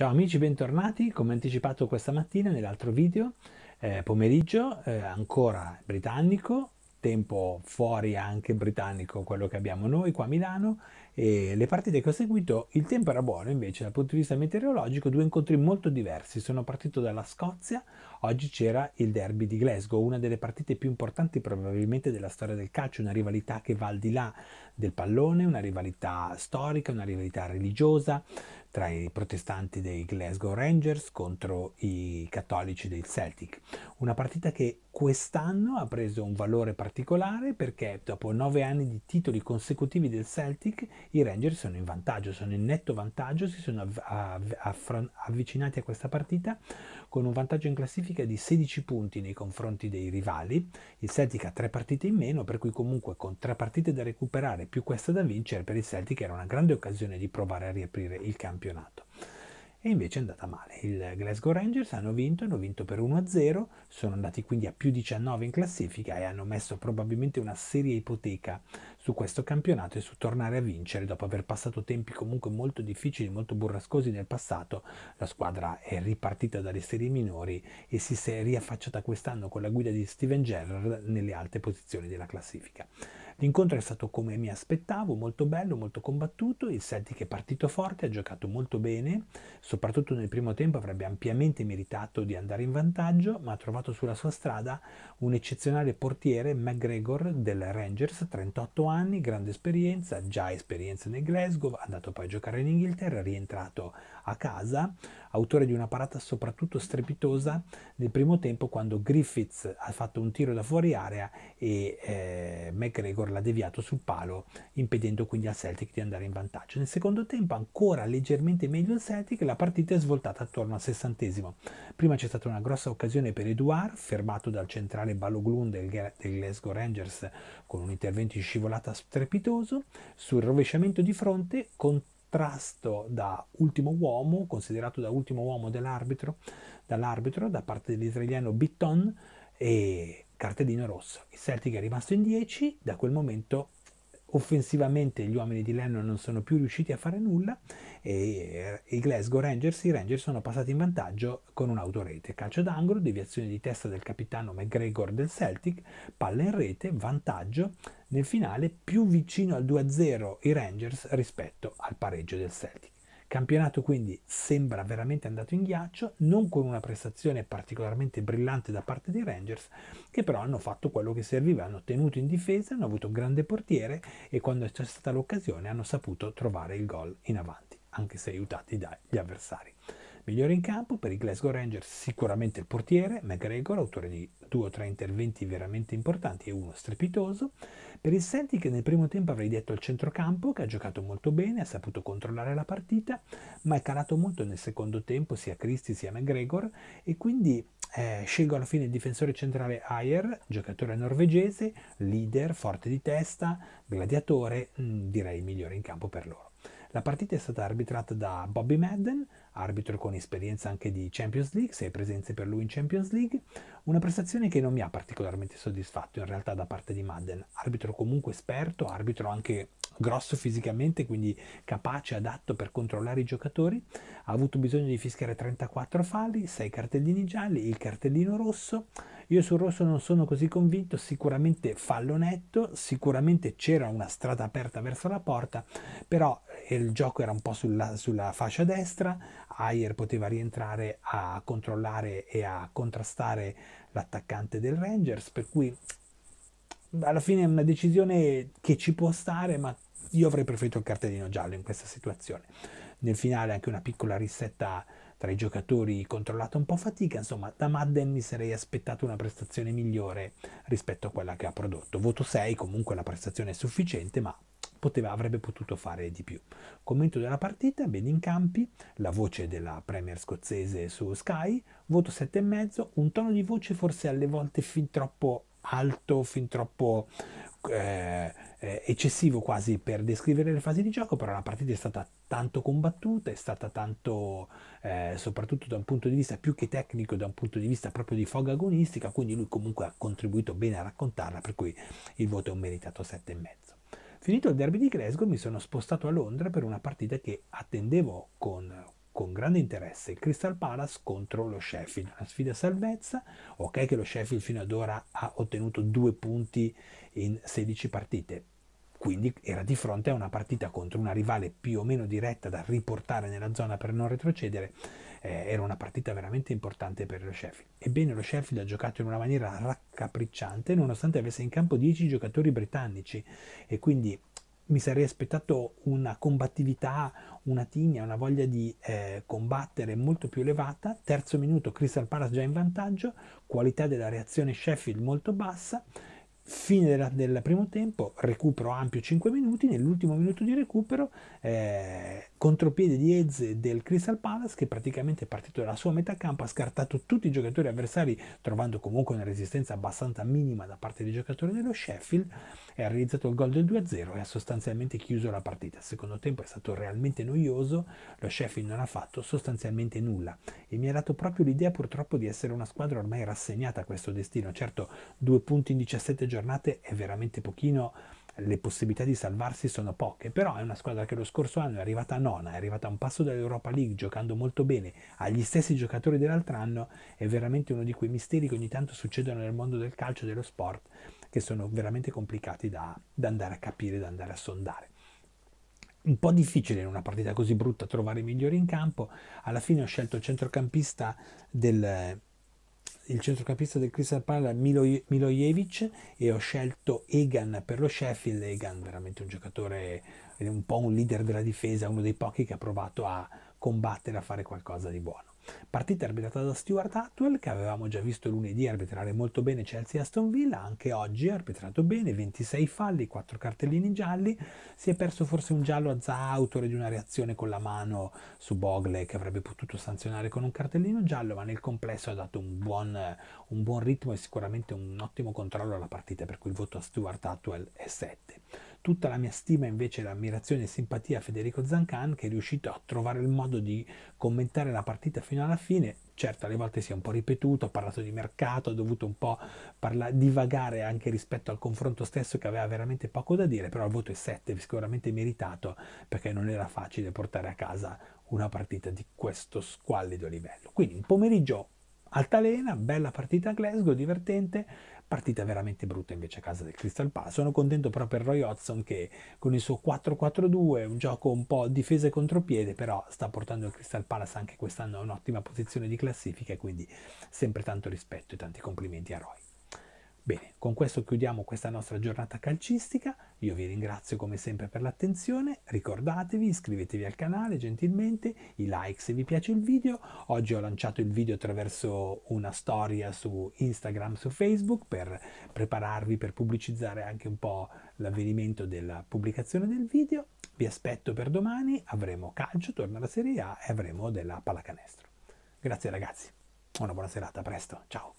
Ciao amici, bentornati. Come anticipato questa mattina nell'altro video, eh, pomeriggio eh, ancora britannico, tempo fuori anche britannico quello che abbiamo noi qua a Milano e le partite che ho seguito il tempo era buono invece dal punto di vista meteorologico due incontri molto diversi sono partito dalla Scozia oggi c'era il derby di Glasgow una delle partite più importanti probabilmente della storia del calcio una rivalità che va al di là del pallone una rivalità storica una rivalità religiosa tra i protestanti dei Glasgow Rangers contro i cattolici del Celtic. Una partita che quest'anno ha preso un valore particolare perché dopo nove anni di titoli consecutivi del Celtic i Rangers sono in vantaggio, sono in netto vantaggio, si sono av- av- affran- avvicinati a questa partita con un vantaggio in classifica di 16 punti nei confronti dei rivali. Il Celtic ha tre partite in meno, per cui comunque con tre partite da recuperare più questa da vincere per il Celtic era una grande occasione di provare a riaprire il campionato campionato. E invece è andata male. Il Glasgow Rangers hanno vinto, hanno vinto per 1-0, sono andati quindi a più 19 in classifica e hanno messo probabilmente una seria ipoteca su questo campionato e su tornare a vincere dopo aver passato tempi comunque molto difficili, molto burrascosi nel passato. La squadra è ripartita dalle serie minori e si è riaffacciata quest'anno con la guida di Steven Gerrard nelle alte posizioni della classifica. L'incontro è stato come mi aspettavo, molto bello, molto combattuto, il Celtic è partito forte, ha giocato molto bene, soprattutto nel primo tempo avrebbe ampiamente meritato di andare in vantaggio, ma ha trovato sulla sua strada un eccezionale portiere, McGregor del Rangers, 38 anni, grande esperienza, già esperienza nel Glasgow, è andato poi a giocare in Inghilterra, rientrato a casa, autore di una parata soprattutto strepitosa nel primo tempo quando Griffiths ha fatto un tiro da fuori area e eh, McGregor l'ha deviato sul palo impedendo quindi al Celtic di andare in vantaggio. Nel secondo tempo ancora leggermente meglio il Celtic, la partita è svoltata attorno al sessantesimo. Prima c'è stata una grossa occasione per Eduard, fermato dal centrale Baloglund del, del Glasgow Rangers con un intervento in scivolata strepitoso, sul rovesciamento di fronte con contrasto da ultimo uomo, considerato da ultimo uomo dell'arbitro, dall'arbitro da parte dell'israeliano Bitton e cartellino rosso. Il Celtic è rimasto in 10, da quel momento Offensivamente gli uomini di Lennon non sono più riusciti a fare nulla e eh, i Glasgow Rangers, i Rangers sono passati in vantaggio con un'autorete, calcio d'angolo, deviazione di testa del capitano McGregor del Celtic, palla in rete, vantaggio nel finale più vicino al 2-0 i Rangers rispetto al pareggio del Celtic. Campionato quindi sembra veramente andato in ghiaccio, non con una prestazione particolarmente brillante da parte dei Rangers, che però hanno fatto quello che serviva, hanno tenuto in difesa, hanno avuto un grande portiere e quando c'è stata l'occasione hanno saputo trovare il gol in avanti, anche se aiutati dagli avversari. Migliore in campo per i Glasgow Rangers sicuramente il portiere, McGregor, autore di due o tre interventi veramente importanti e uno strepitoso. Per il Celtic nel primo tempo avrei detto il centrocampo che ha giocato molto bene, ha saputo controllare la partita, ma è calato molto nel secondo tempo sia Christie sia McGregor e quindi eh, scelgo alla fine il difensore centrale Ayer, giocatore norvegese, leader, forte di testa, gladiatore, mh, mm, direi migliore in campo per loro. La partita è stata arbitrata da Bobby Madden, arbitro con esperienza anche di Champions League, sei presenze per lui in Champions League, una prestazione che non mi ha particolarmente soddisfatto in realtà da parte di Madden, arbitro comunque esperto, arbitro anche grosso fisicamente, quindi capace, adatto per controllare i giocatori, ha avuto bisogno di fischiare 34 falli, 6 cartellini gialli, il cartellino rosso, io sul rosso non sono così convinto, sicuramente fallo netto, sicuramente c'era una strada aperta verso la porta, però eh, il gioco era un po' sulla, sulla fascia destra, Ayer poteva rientrare a controllare e a contrastare l'attaccante del Rangers, per cui alla fine è una decisione che ci può stare, ma io avrei preferito il cartellino giallo in questa situazione. Nel finale anche una piccola risetta tra i giocatori controllata un po' fatica, insomma da Madden mi sarei aspettato una prestazione migliore rispetto a quella che ha prodotto. Voto 6, comunque la prestazione è sufficiente, ma poteva, avrebbe potuto fare di più. Commento della partita, in campi, la voce della Premier scozzese su Sky, voto 7,5, un tono di voce forse alle volte fin troppo alto, fin troppo... Eh, eh, eccessivo quasi per descrivere le fasi di gioco, però la partita è stata tanto combattuta, è stata tanto, eh, soprattutto da un punto di vista più che tecnico, da un punto di vista proprio di foga agonistica, quindi lui comunque ha contribuito bene a raccontarla, per cui il voto è un meritato 7,5. Finito il derby di Glasgow mi sono spostato a Londra per una partita che attendevo con con grande interesse il Crystal Palace contro lo Sheffield, una sfida salvezza, ok che lo Sheffield fino ad ora ha ottenuto due punti in 16 partite, quindi era di fronte a una partita contro una rivale più o meno diretta da riportare nella zona per non retrocedere, eh, era una partita veramente importante per lo Sheffield. Ebbene lo Sheffield ha giocato in una maniera raccapricciante nonostante avesse in campo 10 giocatori britannici e quindi mi sarei aspettato una combattività, una tigna, una voglia di eh, combattere molto più elevata. Terzo minuto Crystal Palace già in vantaggio, qualità della reazione Sheffield molto bassa. Fine della, del primo tempo, recupero ampio 5 minuti, nell'ultimo minuto di recupero eh, contropiede di Eze del Crystal Palace che praticamente è partito dalla sua metà campo, ha scartato tutti i giocatori avversari trovando comunque una resistenza abbastanza minima da parte dei giocatori dello Sheffield e ha realizzato il gol del 2-0 e ha sostanzialmente chiuso la partita. Il secondo tempo è stato realmente noioso, lo Sheffield non ha fatto sostanzialmente nulla e mi ha dato proprio l'idea purtroppo di essere una squadra ormai rassegnata a questo destino. Certo, due punti in 17 giornate è veramente pochino le possibilità di salvarsi sono poche, però è una squadra che lo scorso anno è arrivata a nona, è arrivata a un passo dall'Europa League giocando molto bene, agli stessi giocatori dell'altro anno, è veramente uno di quei misteri che ogni tanto succedono nel mondo del calcio e dello sport, che sono veramente complicati da, da andare a capire, da andare a sondare un po' difficile in una partita così brutta trovare i migliori in campo. Alla fine ho scelto il centrocampista del, il centrocampista del Crystal Palace Milo, Milojevic e ho scelto Egan per lo Sheffield. Egan veramente un giocatore, un po' un leader della difesa, uno dei pochi che ha provato a combattere, a fare qualcosa di buono. Partita arbitrata da Stuart Atwell, che avevamo già visto lunedì arbitrare molto bene Chelsea Aston Villa, anche oggi ha arbitrato bene, 26 falli, 4 cartellini gialli, si è perso forse un giallo a Zaha, autore di una reazione con la mano su Bogle che avrebbe potuto sanzionare con un cartellino giallo, ma nel complesso ha dato un buon, un buon ritmo e sicuramente un ottimo controllo alla partita, per cui il voto a Stuart Atwell è 7. Tutta la mia stima invece l'ammirazione e simpatia a Federico Zancan che è riuscito a trovare il modo di commentare la partita fino alla fine. Certo, alle volte si è un po' ripetuto, ha parlato di mercato, ha dovuto un po' parla- divagare anche rispetto al confronto stesso che aveva veramente poco da dire, però il voto è 7, sicuramente meritato perché non era facile portare a casa una partita di questo squallido livello. Quindi un pomeriggio Altalena, bella partita a Glasgow, divertente, partita veramente brutta invece a casa del Crystal Palace. Sono contento però per Roy Hodgson che con il suo 4-4-2, un gioco un po' difesa e contropiede, però sta portando il Crystal Palace anche quest'anno a un'ottima posizione di classifica e quindi sempre tanto rispetto e tanti complimenti a Roy. Bene, con questo chiudiamo questa nostra giornata calcistica. Io vi ringrazio come sempre per l'attenzione, ricordatevi, iscrivetevi al canale gentilmente, i like se vi piace il video. Oggi ho lanciato il video attraverso una storia su Instagram, su Facebook per prepararvi per pubblicizzare anche un po' l'avvenimento della pubblicazione del video. Vi aspetto per domani, avremo calcio, torna la Serie A e avremo della pallacanestro. Grazie ragazzi, una buona serata, a presto, ciao!